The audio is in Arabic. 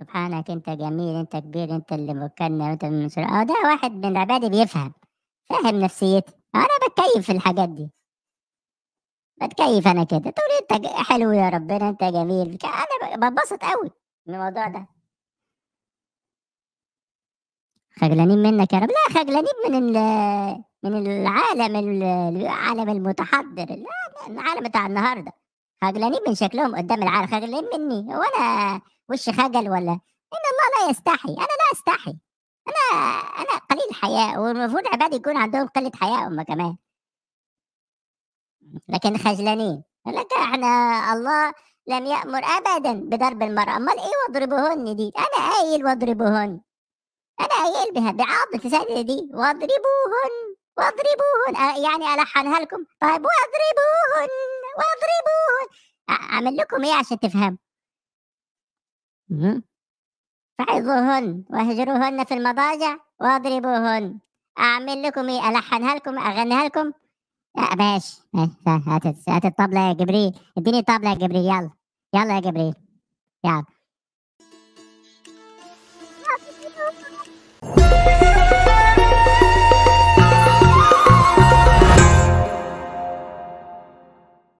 سبحانك انت جميل انت كبير انت اللي مكنا انت اللي اه ده واحد من عبادي بيفهم فاهم نفسيتي آه، انا بتكيف في الحاجات دي بتكيف انا كده تقول انت حلو يا ربنا انت جميل انا ببسط قوي من الموضوع ده خجلانين منك يا رب لا خجلانين من ال من العالم العالم المتحضر العالم بتاع النهارده خجلانين من شكلهم قدام العالم خجلانين مني ولا وش خجل ولا ان الله لا يستحي انا لا استحي انا انا قليل الحياء والمفروض عباد يكون عندهم قله حياء هم كمان لكن خجلانين لك احنا الله لم يأمر أبدا بضرب المرأة أمال إيه واضربهن دي أنا قايل واضربهن أنا قايل بها بعض سنة دي واضربوهن واضربوهن يعني ألحنها لكم طيب واضربوهن واضربوه اعمل لكم ايه عشان تفهموا فعظوهن واهجروهن في المضاجع واضربوهن اعمل لكم ايه الحنها لكم اغنيها لكم لا باش هات هات الطبله يا جبريل اديني الطبله يا جبريل يلا يلا يا جبريل يلا